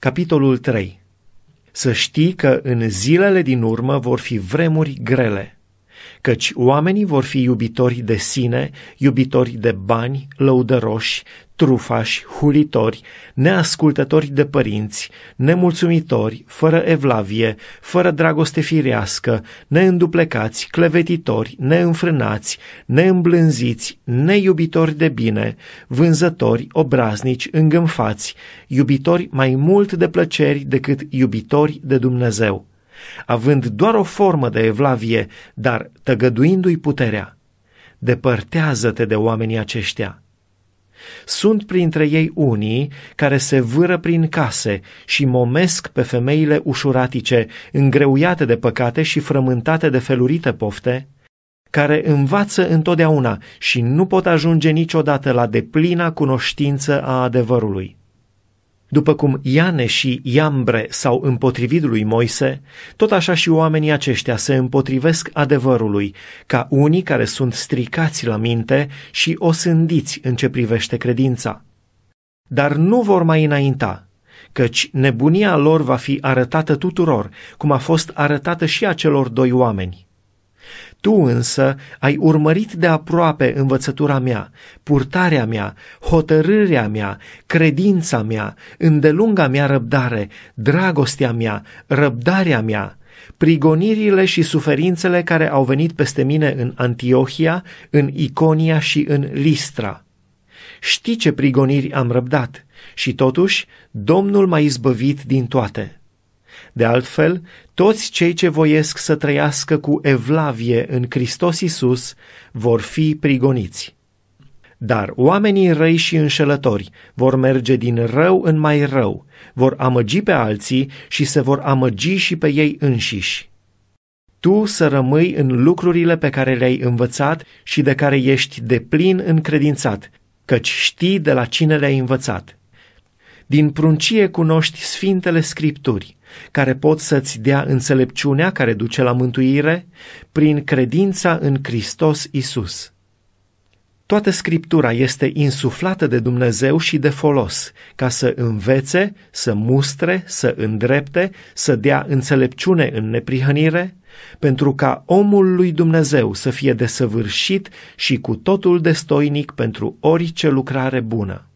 Capitolul 3. Să știi că în zilele din urmă vor fi vremuri grele căci oamenii vor fi iubitori de sine, iubitori de bani, lăudăroși, trufași, hulitori, neascultători de părinți, nemulțumitori, fără evlavie, fără dragoste firească, neînduplecați, clevetitori, neînfrânați, neîmblânziți, neiubitori de bine, vânzători, obraznici, îngânfați, iubitori mai mult de plăceri decât iubitori de Dumnezeu având doar o formă de evlavie, dar tăgăduindu-i puterea. Depărtează-te de oamenii aceștia. Sunt printre ei unii care se vâră prin case și momesc pe femeile ușuratice, îngreuiate de păcate și frământate de felurite pofte, care învață întotdeauna și nu pot ajunge niciodată la deplina cunoștință a adevărului. După cum Iane și Iambre s-au împotrivit lui Moise, tot așa și oamenii aceștia se împotrivesc adevărului, ca unii care sunt stricați la minte și osândiți în ce privește credința. Dar nu vor mai înainta, căci nebunia lor va fi arătată tuturor, cum a fost arătată și acelor doi oameni. Tu însă ai urmărit de aproape învățătura mea, purtarea mea, hotărârea mea, credința mea, îndelunga mea răbdare, dragostea mea, răbdarea mea, prigonirile și suferințele care au venit peste mine în Antiohia, în Iconia și în Listra. Știi ce prigoniri am răbdat și totuși Domnul m-a izbăvit din toate.” De altfel, toți cei ce voiesc să trăiască cu evlavie în Hristos Isus vor fi prigoniți. Dar oamenii răi și înșelători vor merge din rău în mai rău, vor amăgi pe alții și se vor amăgi și pe ei înșiși. Tu să rămâi în lucrurile pe care le-ai învățat și de care ești de plin încredințat, căci știi de la cine le-ai învățat. Din pruncie cunoști Sfintele Scripturi – care pot să-ți dea înțelepciunea care duce la mântuire prin credința în Hristos Isus. Toată scriptura este insuflată de Dumnezeu și de folos, ca să învețe, să mustre, să îndrepte, să dea înțelepciune în neprihănire, pentru ca omul lui Dumnezeu să fie desăvârșit și cu totul destoinic pentru orice lucrare bună.